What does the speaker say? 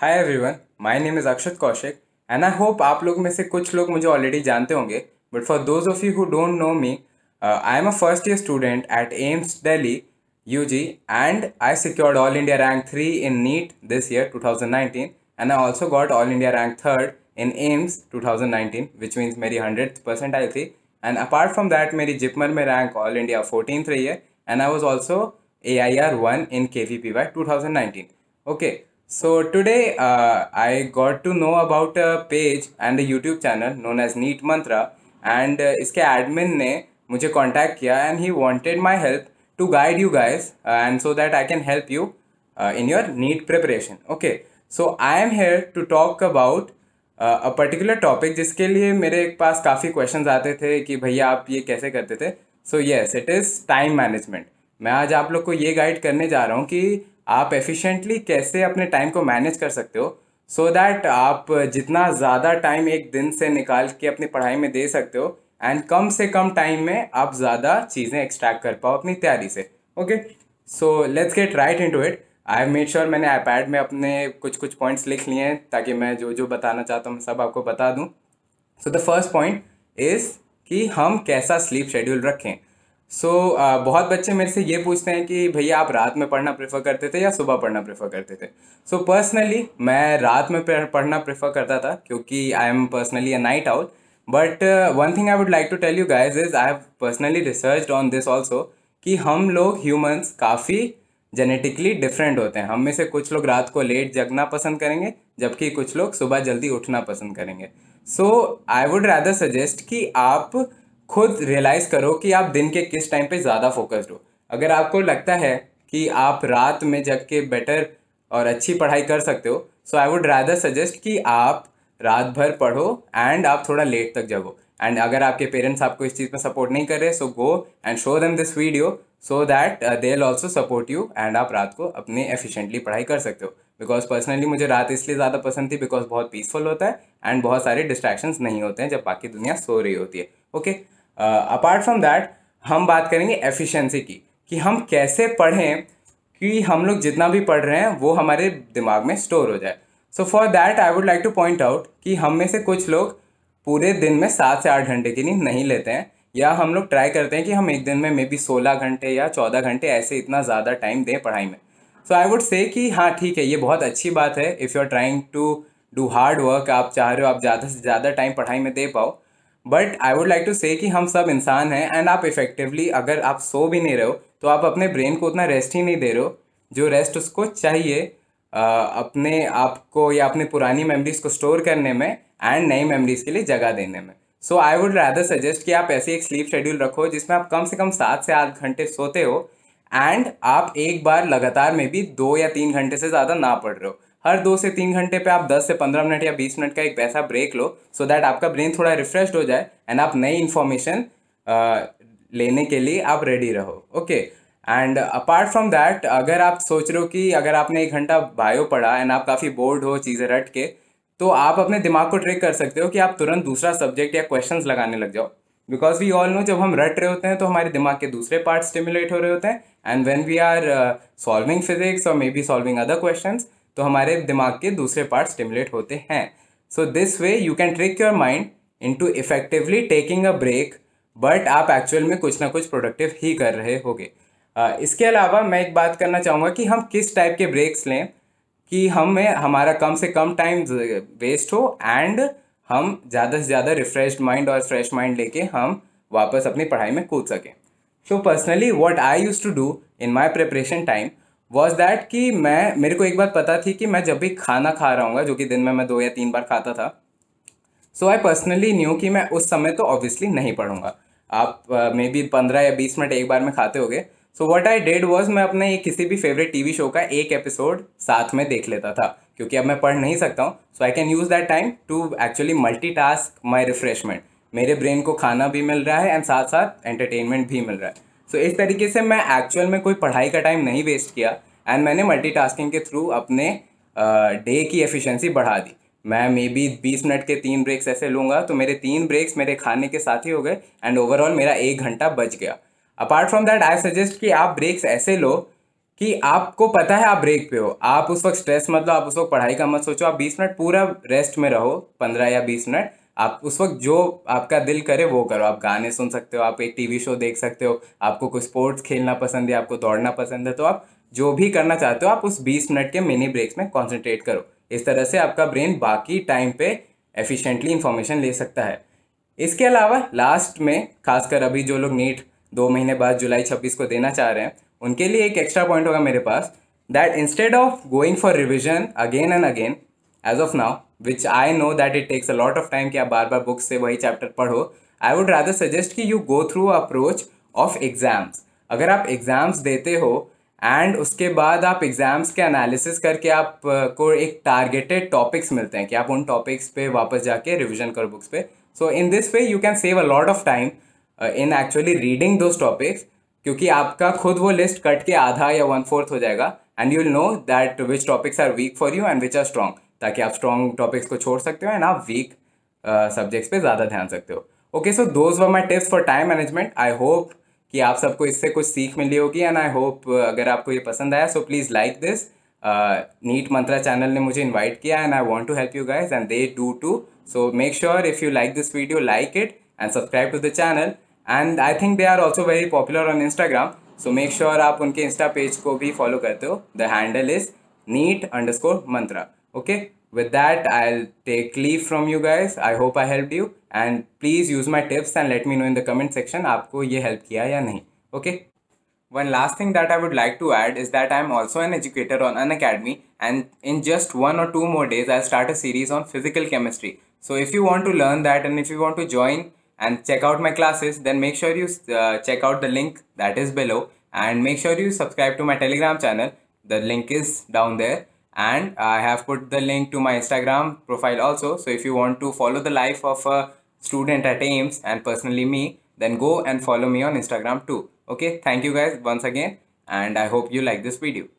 Hi everyone my name is Akshat Kaushik and I hope आप लोग में से कुछ लोग मुझे ऑलरेडी जानते होंगे but for those of you who don't know me I am a first year student at AIIMS Delhi U G and I secured all India rank three in NEET this year two thousand nineteen and I also got all India rank third in AIIMS two thousand nineteen which means मेरी hundred percent आई थी and apart from that मेरी जिपमर में rank all India fourteen रही है and I was also A I R one in K V P Y two thousand nineteen okay So today uh, I got to know about a page and a YouTube channel known as Neat Mantra and uh, iske admin ne mujhe contact kiya and he wanted my help to guide you guys uh, and so that I can help you uh, in your neat preparation. Okay, so I am here to talk about a particular topic जिसके लिए मेरे पास काफ़ी question आते थे कि भैया आप ये कैसे करते थे so yes it is time management मैं आज आप लोग को ये गाइड करने जा रहा हूँ कि आप एफिशिएंटली कैसे अपने टाइम को मैनेज कर सकते हो सो so दैट आप जितना ज़्यादा टाइम एक दिन से निकाल के अपनी पढ़ाई में दे सकते हो एंड कम से कम टाइम में आप ज़्यादा चीज़ें एक्सट्रैक्ट कर पाओ अपनी तैयारी से okay so let's get right into it I have made sure मैंने आईपैड में अपने कुछ कुछ पॉइंट्स लिख लिए हैं ताकि मैं जो जो बताना चाहता हूँ सब आपको बता दूँ so the first point is कि हम कैसा स्लीप शेड्यूल रखें सो so, uh, बहुत बच्चे मेरे से ये पूछते हैं कि भैया आप रात में पढ़ना प्रेफर करते थे या सुबह पढ़ना प्रेफर करते थे सो so, पर्सनली मैं रात में पढ़ना प्रेफर करता था क्योंकि I am personally a night out but one thing I would like to tell you guys is I have personally research on this also कि हम लोग ह्यूमन्स काफ़ी जेनेटिकली डिफरेंट होते हैं हम में से कुछ लोग रात को लेट जगना पसंद करेंगे जबकि कुछ लोग सुबह जल्दी उठना पसंद करेंगे so I would rather suggest कि आप खुद रियलाइज़ करो कि आप दिन के किस टाइम पे ज़्यादा फोकस्ड हो अगर आपको लगता है कि आप रात में जग के बेटर और अच्छी पढ़ाई कर सकते हो so I would rather suggest कि आप रात भर पढ़ो एंड आप थोड़ा लेट तक जगो एंड अगर आपके पेरेंट्स आपको इस चीज़ में सपोर्ट नहीं कर रहे so go and show them this video so that they will also support you and आप रात को अपने एफिशिएंटली पढ़ाई कर सकते हो बिकॉज पर्सनली मुझे रात इसलिए ज़्यादा पसंद थी बिकॉज बहुत पीसफुल होता है एंड बहुत सारे डिस्ट्रैक्शंस नहीं होते हैं जब बाकी दुनिया सो रही होती है okay okay? Apart from that हम बात करेंगे एफिशिएंसी की कि हम कैसे पढ़ें कि हम लोग जितना भी पढ़ रहे हैं वो हमारे दिमाग में स्टोर हो जाए so for that I would like to point out कि हम में से कुछ लोग पूरे दिन में सात से आठ घंटे की नींद नहीं लेते हैं या हम लोग ट्राई करते हैं कि हम एक दिन में मे बी सोलह घंटे या चौदह घंटे ऐसे इतना ज़्यादा टाइम दें पढ़ाई में सो आई वुड से कि हाँ ठीक है ये बहुत अच्छी बात है if you are trying to do hard work आप चाह रहे हो आप ज़्यादा से ज़्यादा टाइम पढ़ाई में दे पाओ but I would like to say कि हम सब इंसान हैं एंड आप इफेक्टिवली अगर आप सो भी नहीं रहे हो तो आप अपने ब्रेन को उतना रेस्ट ही नहीं दे रहे हो जो रेस्ट उसको चाहिए आ, अपने आप को या अपने पुरानी मेमरीज़ को स्टोर करने में एंड नई मेमरीज़ के लिए जगह देने में so I would rather suggest कि आप ऐसे एक स्लीप शेड्यूल रखो जिसमें आप कम से कम सात से आठ घंटे सोते हो एंड आप एक बार लगातार में भी दो या तीन घंटे से ज़्यादा ना पढ़ रहे हो हर दो से तीन घंटे पे आप 10 से 15 मिनट या 20 मिनट का एक पैसा ब्रेक लो सो so दैट आपका ब्रेन थोड़ा रिफ्रेश हो जाए एंड आप नई इन्फॉर्मेशन लेने के लिए आप रेडी रहो okay and apart from that अगर आप सोच रहे हो कि अगर आपने एक घंटा बायो पढ़ा एंड आप काफ़ी बोर्ड हो चीज़ें रट के तो आप अपने दिमाग को ट्रेक कर सकते हो कि आप तुरंत दूसरा सब्जेक्ट या क्वेश्चन लगाने लग जाओ बिकॉज वी ऑल नो जब हम रट रहे होते हैं तो हमारे दिमाग के दूसरे पार्ट स्टिमुलेट हो रहे होते हैं and when we are solving physics और maybe solving other question तो हमारे दिमाग के दूसरे पार्ट स्टिमुलेट होते हैं so this way you can trick your mind into effectively taking a break but आप एक्चुअल में कुछ ना कुछ प्रोडक्टिव ही कर रहे होगे इसके अलावा मैं एक बात करना चाहूँगा कि हम किस टाइप के ब्रेक्स लें कि हमें हमारा कम से कम टाइम वेस्ट हो एंड हम ज़्यादा से ज़्यादा रिफ्रेश माइंड और फ्रेश माइंड लेके हम वापस अपनी पढ़ाई में कूद सकें so personally what I use to do in my preparation time was that कि मैं मेरे को एक बात पता थी कि मैं जब भी खाना खा रहा हूँ जो कि दिन में मैं दो या तीन बार खाता था सो आई पर्सनली न्यू कि मैं उस समय तो ऑब्वियसली नहीं पढ़ूंगा आप मे uh, बी पंद्रह या बीस मिनट एक बार में खाते गए so what I did was मैं अपने एक किसी भी फेवरेट वी शो का एक एपिसोड साथ में देख लेता था क्योंकि अब मैं पढ़ नहीं सकता हूँ so I can use that time to actually multi task my refreshment मेरे ब्रेन को खाना भी मिल रहा है एंड साथ साथ एंटरटेनमेंट भी मिल रहा है सो so, इस तरीके से मैं एक्चुअल में कोई पढ़ाई का टाइम नहीं वेस्ट किया एंड मैंने मल्टीटास्किंग के थ्रू अपने डे की एफिशिएंसी बढ़ा दी मैं मे बी बीस मिनट के तीन ब्रेक्स ऐसे लूँगा तो मेरे तीन ब्रेक्स मेरे खाने के साथ ही हो गए एंड ओवरऑल मेरा एक घंटा बच गया apart from that I suggest कि आप ब्रेक्स ऐसे लो कि आपको पता है आप ब्रेक पे हो आप उस वक्त स्ट्रेस मत लो आप उस वक्त पढ़ाई का मत सोचो आप बीस मिनट पूरा रेस्ट में रहो पंद्रह या बीस मिनट आप उस वक्त जो आपका दिल करे वो करो आप गाने सुन सकते हो आप एक टीवी शो देख सकते हो आपको कोई स्पोर्ट्स खेलना पसंद है आपको दौड़ना पसंद है तो आप जो भी करना चाहते हो आप उस बीस मिनट के मिनी ब्रेक्स में कॉन्सेंट्रेट करो इस तरह से आपका ब्रेन बाकी टाइम पे एफिशिएंटली इन्फॉर्मेशन ले सकता है इसके अलावा लास्ट में खासकर अभी जो लोग नीट दो महीने बाद जुलाई छब्बीस को देना चाह रहे हैं उनके लिए एक एक्स्ट्रा पॉइंट होगा मेरे पास that instead of going for revision again and again as of now which I know that it takes a lot of time कि आप बार बार बुक से वही चैप्टर पढ़ो आई वुड रादर सजेस्ट कि you go through approach of exams अगर आप एग्ज़ाम्स देते हो एंड उसके बाद आप एग्ज़ाम्स के एनालिसिस करके आप को एक टारगेटेड टॉपिक्स मिलते हैं कि आप उन टॉपिक्स पे वापस जाके रिविजन करो बुक्स पे so in this way you can save a lot of time in actually reading those topics क्योंकि आपका खुद वो लिस्ट कट के आधा या वन फोर्थ हो जाएगा and you will know that which topics are weak for you and which are strong ताकि आप स्ट्रॉन्ग टॉपिक्स को छोड़ सकते हो एंड आप वीक सब्जेक्ट्स uh, पे ज़्यादा ध्यान सकते हो okay so those were my tips for time management I hope कि आप सबको इससे कुछ सीख मिली होगी एंड आई होप अगर आपको ये पसंद आया so please like this NEET Mantra channel ने मुझे इन्वाइट किया and I want to help you guys and they do too so make sure if you like this video like it and subscribe to the channel and I think they are also very popular on Instagram so make sure आप उनके insta page को भी follow करते हो the handle is NEET under Mantra okay with that i'll take leave from you guys i hope i helped you and please use my tips and let me know in the comment section aapko ye help kiya ya nahi okay one last thing that I would like to add is that I am also an educator on an academy and in just one or two more days I'll start a series on physical chemistry. So if you want to learn that and if you want to join and check out my classes then make sure you uh, check out the link that is below and make sure you subscribe to my telegram channel. The link is down there and I have put the link to my Instagram profile also. So if you want to follow the life of a student at Ames and personally me, then go and follow me on Instagram too. Okay, thank you guys once again and I hope you like this video.